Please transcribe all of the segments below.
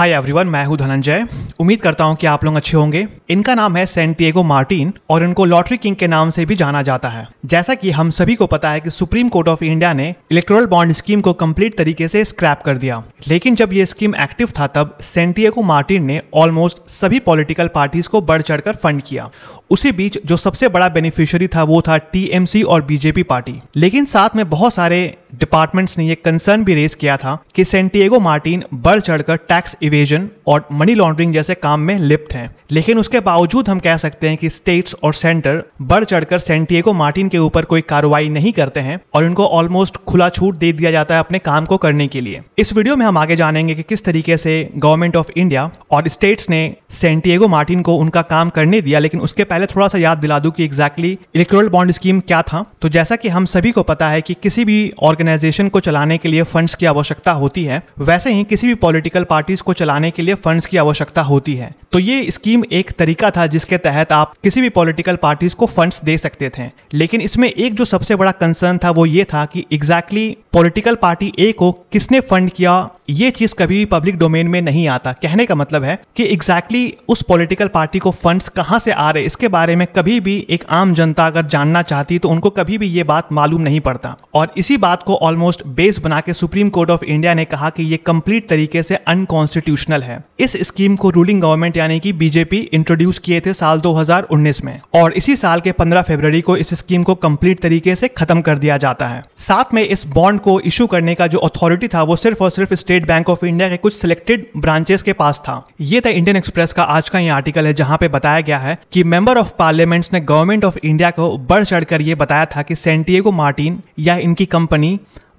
hi everyone मैं हूं धनंजय उम्मीद करता हूं कि आप लोग अच्छे होंगे इनका नाम है सेंटिएगो मार्टिन और इनको लॉटरी किंग के नाम से भी जाना जाता है जैसा कि हम सभी को पता है कि सुप्रीम कोर्ट ऑफ इंडिया ने इलेक्ट्रोल बॉन्ड स्कीम को कंप्लीट तरीके से स्क्रैप कर दिया लेकिन जब ये स्कीम एक्टिव था तब सेंटिएगो मार्टिन ने ऑलमोस्ट सभी पॉलिटिकल पार्टीज को बढ़ चढ़कर फंड किया उसी बीच जो सबसे बड़ा बेनिफिशियरी था वो था टीएमसी और बीजेपी पार्टी लेकिन साथ में बहुत सारे डिपार्टमेंट्स ने यह कंसर्न भी रेज किया था कि सेंटिएगो मार्टिन बढ़ चढ़कर टैक्स इवेजन और मनी लॉन्ड्रिंग जैसे काम में लिप्त हैं लेकिन उसके बावजूद हम कह सकते हैं कि स्टेट्स और सेंटर बढ़ चढ़कर सेंटिएगो मार्टिन के ऊपर कोई कार्रवाई नहीं करते हैं और इनको ऑलमोस्ट खुला छूट दे दिया जाता है अपने काम को करने के लिए इस वीडियो में हम आगे जानेंगे कि किस तरीके से गवर्नमेंट ऑफ इंडिया और स्टेट्स ने सेंटियागो मार्टिन को उनका काम करने दिया लेकिन उसके पहले थोड़ा सा याद दिला दू की एग्जैक्टली इलेक्ट्रोल बॉन्ड स्कीम क्या था तो जैसा कि हम सभी को पता है कि किसी भी ऑर्गेनाइजेशन को चलाने के लिए फंड्स की आवश्यकता होती है वैसे ही किसी भी पॉलिटिकल पार्टीज को चलाने के लिए फंड्स की आवश्यकता होती है तो ये स्कीम एक तरीका था जिसके तहत आप किसी भी पॉलिटिकल पार्टीज को फंड्स दे सकते थे लेकिन इसमें एक जो सबसे बड़ा कंसर्न था वो ये था कि एग्जैक्टली पॉलिटिकल पार्टी ए को किसने फंड किया ये चीज कभी भी पब्लिक डोमेन में नहीं आता कहने का मतलब है कि एग्जैक्टली exactly उस पॉलिटिकल पार्टी को फंड्स कहाँ से आ रहे इसके बारे में कभी भी एक आम जनता अगर जानना चाहती तो उनको कभी भी ये बात मालूम नहीं पड़ता और इसी बात को ऑलमोस्ट बेस बना के सुप्रीम कोर्ट ऑफ इंडिया ने कहा कि ये कंप्लीट तरीके से अनकॉन्स्टिट्यूशनल है इस स्कीम को रूलिंग गवर्नमेंट यानी कि बीजेपी इंट्रोड्यूस किए थे साल 2019 में और इसी साल के 15 फरवरी को इस स्कीम को कंप्लीट तरीके से खत्म कर दिया जाता है साथ में इस बॉन्ड को इशू करने का जो अथॉरिटी था वो सिर्फ और सिर्फ स्टेट बैंक ऑफ इंडिया के कुछ सिलेक्टेड ब्रांचेस के पास था ये था इंडियन एक्सप्रेस का आज का ये आर्टिकल है जहाँ पे बताया गया है कि मेंबर ऑफ पार्लियामेंट ने गवर्नमेंट ऑफ इंडिया को बढ़ चढ़ ये बताया था कि सेंटिएगो मार्टिन या इनकी कंपनी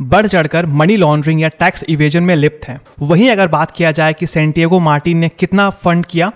बढ़ चढ़कर मनी लॉन्ड्रिंग या टैक्स इवेजन में लिप्त हैं वहीं अगर बात किया जाए कि सेंटियागो मार्टिन ने कितना फंड किया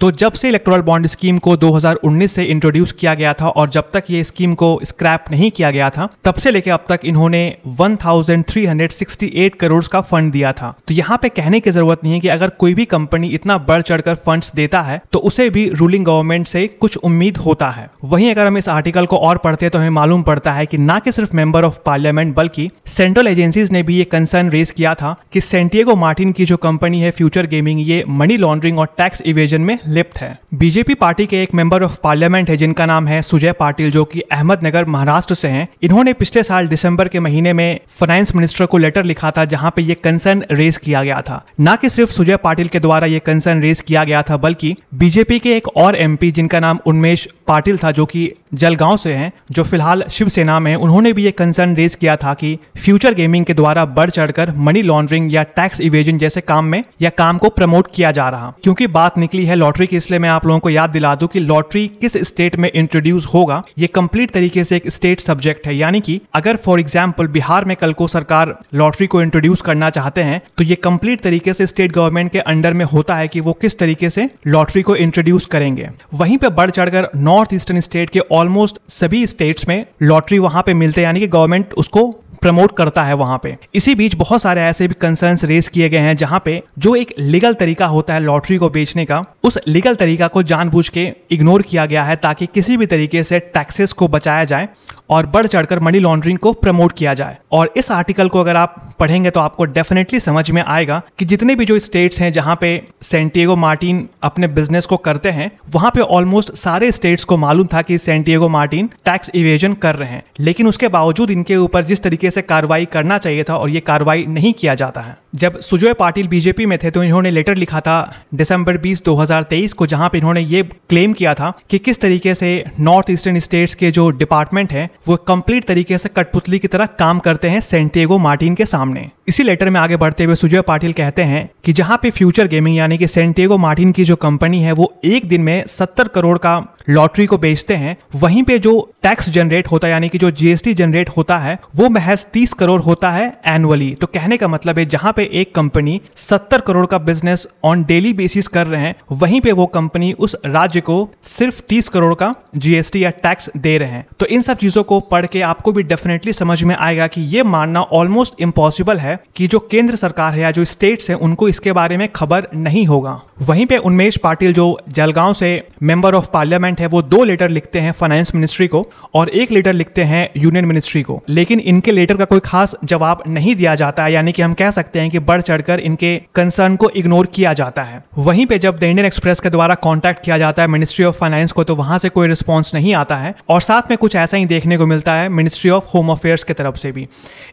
तो जब से इलेक्ट्रोल बॉन्ड स्कीम को 2019 से इंट्रोड्यूस किया गया था और जब तक ये स्कीम को स्क्रैप नहीं किया गया था तब से लेकर अब तक इन्होंने 1368 करोड़ का फंड दिया था तो यहाँ पे कहने की जरूरत नहीं है कि अगर कोई भी कंपनी इतना बढ़ चढ़कर फंड्स देता है तो उसे भी रूलिंग गवर्नमेंट से कुछ उम्मीद होता है वहीं अगर हम इस आर्टिकल को और पढ़ते हैं तो हमें मालूम पड़ता है कि ना कि सिर्फ मेंबर ऑफ पार्लियामेंट बल्कि सेंट्रल एजेंसीज ने भी ये कंसर्न रेज किया था कि सेंटियागो मार्टिन की जो कंपनी है फ्यूचर गेमिंग ये मनी लॉन्ड्रिंग और टैक्स इवेजन में लिप्त है बीजेपी पार्टी के एक मेंबर ऑफ पार्लियामेंट है जिनका नाम है सुजय पाटिल जो कि अहमदनगर महाराष्ट्र से हैं इन्होंने पिछले साल दिसंबर के महीने में फाइनेंस मिनिस्टर को लेटर लिखा था जहां पे ये कंसर्न रेज किया गया था न कि सिर्फ सुजय पाटिल के द्वारा ये कंसर्न रेज किया गया था बल्कि बीजेपी के एक और एम जिनका नाम उन्मेश पाटिल था जो कि जलगांव से हैं जो फिलहाल शिवसेना में उन्होंने भी ये कंसर्न रेज किया था कि फ्यूचर गेमिंग के द्वारा बढ़ चढ़कर मनी लॉन्ड्रिंग या टैक्स इवेजन जैसे काम में या काम को प्रमोट किया जा रहा क्योंकि बात निकली है लॉटरी लॉटरी की इसलिए मैं आप लोगों को याद दिला दूं कि लॉटरी किस स्टेट में इंट्रोड्यूस होगा ये कंप्लीट तरीके से एक स्टेट सब्जेक्ट है यानी कि अगर फॉर एग्जाम्पल बिहार में कल को सरकार लॉटरी को इंट्रोड्यूस करना चाहते हैं तो ये कंप्लीट तरीके से स्टेट गवर्नमेंट के अंडर में होता है कि वो किस तरीके से लॉटरी को इंट्रोड्यूस करेंगे वहीं पर बढ़ चढ़कर नॉर्थ ईस्टर्न स्टेट के ऑलमोस्ट सभी स्टेट्स में लॉटरी वहां पे मिलते हैं यानी कि गवर्नमेंट उसको प्रमोट करता है वहां पे इसी बीच बहुत सारे ऐसे भी कंसर्न रेस किए गए हैं जहां पे जो एक लीगल तरीका होता है लॉटरी को बेचने का उस लीगल तरीका को जानबूझ के इग्नोर किया गया है ताकि किसी भी तरीके से टैक्सेस को बचाया जाए और बढ़ चढ़कर मनी लॉन्ड्रिंग को प्रमोट किया जाए और इस आर्टिकल को अगर आप पढ़ेंगे तो आपको डेफिनेटली समझ में आएगा कि जितने भी जो स्टेट्स हैं जहाँ पे सेंटियागो मार्टिन अपने बिजनेस को करते हैं वहाँ पे ऑलमोस्ट सारे स्टेट्स को मालूम था कि सेंटियागो मार्टिन टैक्स इवेजन कर रहे हैं लेकिन उसके बावजूद इनके ऊपर जिस तरीके तरीके से कार्रवाई करना चाहिए था और ये कार्रवाई नहीं किया जाता है जब सुजोय पाटिल बीजेपी में थे तो इन्होंने लेटर लिखा था दिसंबर 20 2023 को जहां पे इन्होंने ये क्लेम किया था कि किस तरीके से नॉर्थ ईस्टर्न स्टेट्स के जो डिपार्टमेंट हैं वो कंप्लीट तरीके से कठपुतली की तरह काम करते हैं सेंटेगो मार्टिन के सामने इसी लेटर में आगे बढ़ते हुए सुजय पाटिल कहते हैं कि जहां पे फ्यूचर गेमिंग यानी कि सेंटेगो मार्टिन की जो कंपनी है वो एक दिन में सत्तर करोड़ का लॉटरी को बेचते हैं वहीं पे जो टैक्स जनरेट होता है यानी कि जो जीएसटी जनरेट होता है वो महज तीस करोड़ होता है एनुअली तो कहने का मतलब है जहां पे एक कंपनी सत्तर करोड़ का बिजनेस ऑन डेली बेसिस कर रहे हैं वहीं पे वो कंपनी उस राज्य को सिर्फ तीस करोड़ का जीएसटी या टैक्स दे रहे हैं तो इन सब चीजों को पढ़ के आपको भी डेफिनेटली समझ में आएगा कि ये मानना ऑलमोस्ट इम्पॉसिबल है कि जो केंद्र सरकार है या जो स्टेट्स है उनको इसके बारे में खबर नहीं होगा वहीं पे उन्मेश पाटिल जो जलगांव से मेंबर ऑफ पार्लियामेंट गवर्नमेंट है वो दो लेटर लिखते हैं फाइनेंस मिनिस्ट्री को और एक लेटर लिखते हैं यूनियन मिनिस्ट्री को लेकिन इनके लेटर का कोई खास जवाब नहीं दिया जाता है यानी कि हम कह सकते हैं कि बढ़ चढ़कर इनके कंसर्न को इग्नोर किया जाता है वहीं पे जब द इंडियन एक्सप्रेस के द्वारा कॉन्टैक्ट किया जाता है मिनिस्ट्री ऑफ फाइनेंस को तो वहां से कोई रिस्पॉन्स नहीं आता है और साथ में कुछ ऐसा ही देखने को मिलता है मिनिस्ट्री ऑफ होम अफेयर्स की तरफ से भी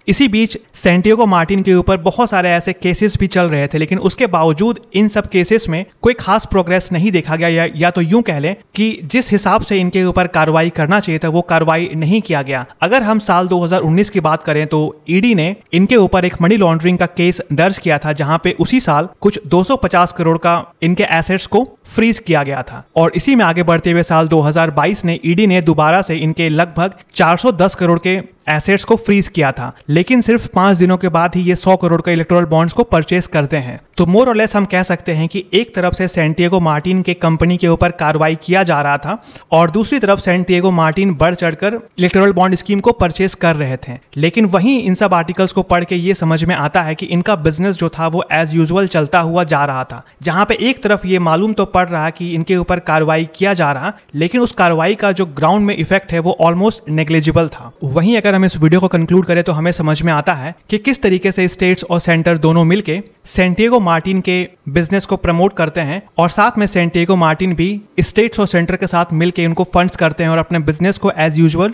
इसी बीच सेंटियोगो मार्टिन के ऊपर बहुत सारे ऐसे केसेस भी चल रहे थे लेकिन उसके बावजूद इन सब केसेस में कोई खास प्रोग्रेस नहीं देखा गया या, या तो यूं कह लें कि जिस हिसाब से इनके ऊपर कार्रवाई करना चाहिए था वो कार्रवाई नहीं किया गया अगर हम साल 2019 की बात करें तो ईडी e ने इनके ऊपर एक मनी लॉन्ड्रिंग का केस दर्ज किया था जहां पे उसी साल कुछ 250 करोड़ का इनके एसेट्स को फ्रीज किया गया था और इसी में आगे बढ़ते हुए साल 2022 ने ईडी e ने दोबारा से इनके लगभग 410 करोड़ के एसेट्स को फ्रीज किया था लेकिन सिर्फ पांच दिनों के बाद ही ये सौ करोड़ के इलेक्ट्रोल बॉन्ड्स को परचेस करते हैं तो मोर और लेस हम कह सकते हैं कि एक तरफ से सेंटियागो मार्टिन के कंपनी के ऊपर कार्रवाई किया जा रहा था और दूसरी तरफ सेंटियगो मार्टिन बढ़ चढ़कर इलेक्ट्रोल बॉन्ड स्कीम को परचेस कर रहे थे लेकिन वहीं इन सब आर्टिकल्स को पढ़ के ये समझ में आता है कि इनका बिजनेस जो था वो एज यूजल चलता हुआ जा रहा था जहाँ पे एक तरफ ये मालूम तो पड़ रहा कि इनके ऊपर कार्रवाई किया जा रहा लेकिन उस कार्रवाई का जो ग्राउंड में इफेक्ट है वो ऑलमोस्ट नेग्लेजिबल था वहीं अगर हम इस वीडियो को कंक्लूड करें तो हमें समझ में आता है कि किस तरीके से स्टेट्स और सेंटर दोनों मिलकर सेंटियागो मार्टिन के बिजनेस को प्रमोट करते हैं और साथ में सेंटियागो मार्टिन भी स्टेट्स और सेंटर के साथ मिलकर इनको फंड्स करते हैं और अपने बिजनेस को एज यूजल